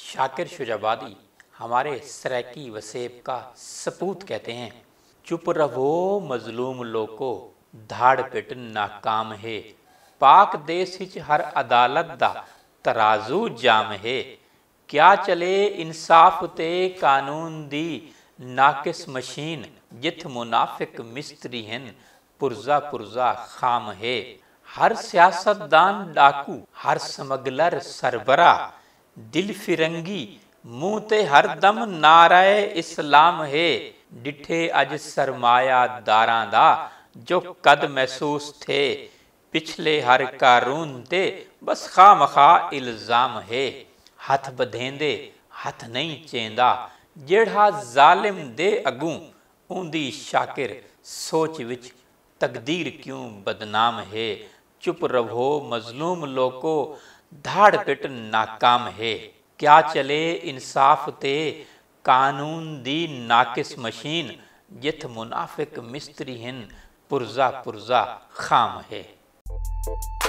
शाकिर शुजाबादी हमारे सरैकी वसेब का सपूत कहते हैं चुप रहो मजलूम लोगो धाड़ पिट नाकाम है पाक देश हिच हर अदालत दा तराजू जाम है क्या चले इंसाफ ते कानून दी नाकिस मशीन जिथ मुनाफिक मिस्त्री हैं पुरजा पुरजा खाम है ਹਰ ਸਿਆਸਤਦਾਨ ਡਾਕੂ ਹਰ ਸਮਗਲਰ ਸਰਬਰਾ ਦਿਲ ਫਿਰੰਗੀ ਮੂੰਹ ਤੇ ਹਰ ਦਮ ਨਾਰਾਏ ਇਸਲਾਮ ਹੈ ਡਿਠੇ ਅੱਜ ਸਰਮਾਇਆਦਾਰਾਂ ਦਾ ਜੋ ਕਦ ਮਹਿਸੂਸ ਥੇ ਪਿਛਲੇ ਹਰ ਕਾਰੂਨ ਤੇ ਬਸ ਖਾਮਖਾ ਇਲਜ਼ਾਮ ਹੈ ਹੱਥ ਬਧੇਂਦੇ ਹੱਥ ਨਹੀਂ ਚੇਂਦਾ ਜਿਹੜਾ ਜ਼ਾਲਿਮ ਦੇ ਅਗੂ ਉਹਦੀ ਸ਼ਾਕਿਰ ਸੋਚ ਵਿੱਚ ਤਕਦੀਰ ਕਿਉਂ ਬਦਨਾਮ ਹੈ चुप रहो मजलूम लोको धाड़ पिट नाकाम है क्या चले इंसाफ ते कानून दी नाकिस मशीन जिथ मुनाफिक मिस्त्री मिस्त्रीहीन पुर्जा पुरजा खाम है